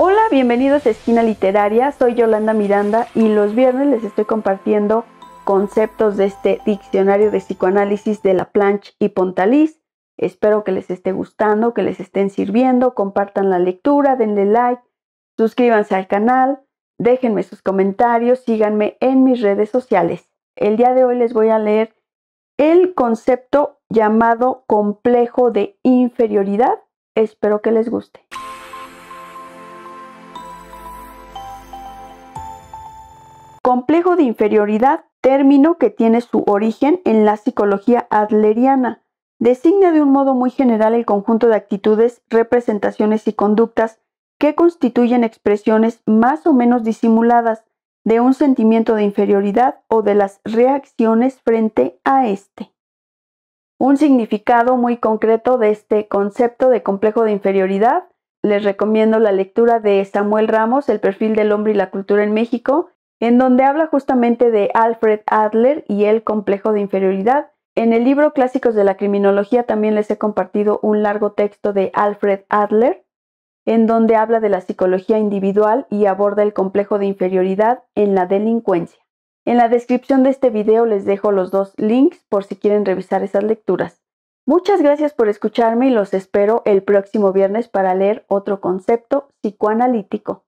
Hola, bienvenidos a Esquina Literaria, soy Yolanda Miranda y los viernes les estoy compartiendo conceptos de este diccionario de psicoanálisis de la Planche y Pontalís. Espero que les esté gustando, que les estén sirviendo, compartan la lectura, denle like, suscríbanse al canal, déjenme sus comentarios, síganme en mis redes sociales. El día de hoy les voy a leer el concepto llamado complejo de inferioridad. Espero que les guste. Complejo de inferioridad, término que tiene su origen en la psicología adleriana, designa de un modo muy general el conjunto de actitudes, representaciones y conductas que constituyen expresiones más o menos disimuladas de un sentimiento de inferioridad o de las reacciones frente a este. Un significado muy concreto de este concepto de complejo de inferioridad, les recomiendo la lectura de Samuel Ramos, El perfil del hombre y la cultura en México, en donde habla justamente de Alfred Adler y el complejo de inferioridad. En el libro Clásicos de la Criminología también les he compartido un largo texto de Alfred Adler, en donde habla de la psicología individual y aborda el complejo de inferioridad en la delincuencia. En la descripción de este video les dejo los dos links por si quieren revisar esas lecturas. Muchas gracias por escucharme y los espero el próximo viernes para leer otro concepto psicoanalítico.